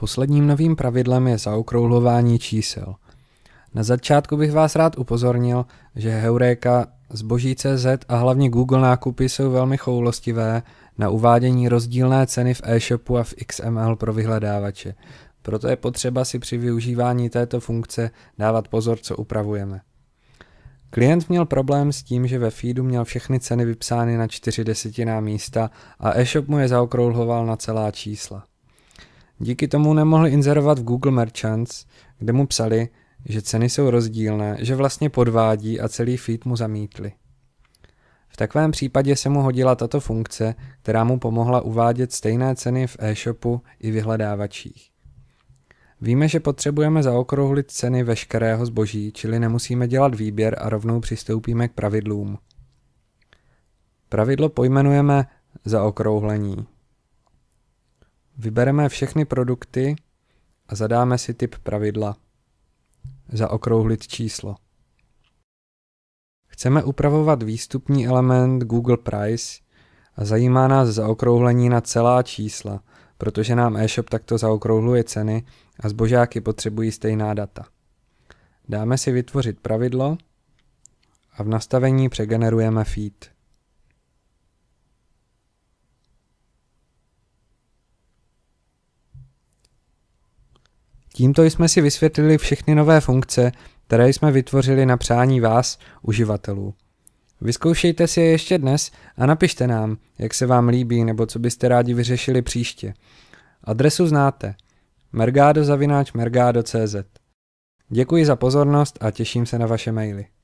Posledním novým pravidlem je zaokrouhlování čísel. Na začátku bych vás rád upozornil, že Heureka, zboží CZ a hlavně Google nákupy jsou velmi choulostivé na uvádění rozdílné ceny v e-shopu a v XML pro vyhledávače. Proto je potřeba si při využívání této funkce dávat pozor, co upravujeme. Klient měl problém s tím, že ve feedu měl všechny ceny vypsány na čtyři desetiná místa a e-shop mu je zaokrouhloval na celá čísla. Díky tomu nemohl inzerovat v Google Merchants, kde mu psali, že ceny jsou rozdílné, že vlastně podvádí a celý feed mu zamítli. V takovém případě se mu hodila tato funkce, která mu pomohla uvádět stejné ceny v e-shopu i vyhledávačích. Víme, že potřebujeme zaokrouhlit ceny veškerého zboží, čili nemusíme dělat výběr a rovnou přistoupíme k pravidlům. Pravidlo pojmenujeme zaokrouhlení. Vybereme všechny produkty a zadáme si typ pravidla. Zaokrouhlit číslo. Chceme upravovat výstupní element Google Price a zajímá nás zaokrouhlení na celá čísla, protože nám e-shop takto zaokrouhluje ceny a zbožáky potřebují stejná data. Dáme si vytvořit pravidlo a v nastavení přegenerujeme feed. Tímto jsme si vysvětlili všechny nové funkce, které jsme vytvořili na přání vás, uživatelů. Vyzkoušejte si je ještě dnes a napište nám, jak se vám líbí nebo co byste rádi vyřešili příště. Adresu znáte mergadocz Děkuji za pozornost a těším se na vaše maily.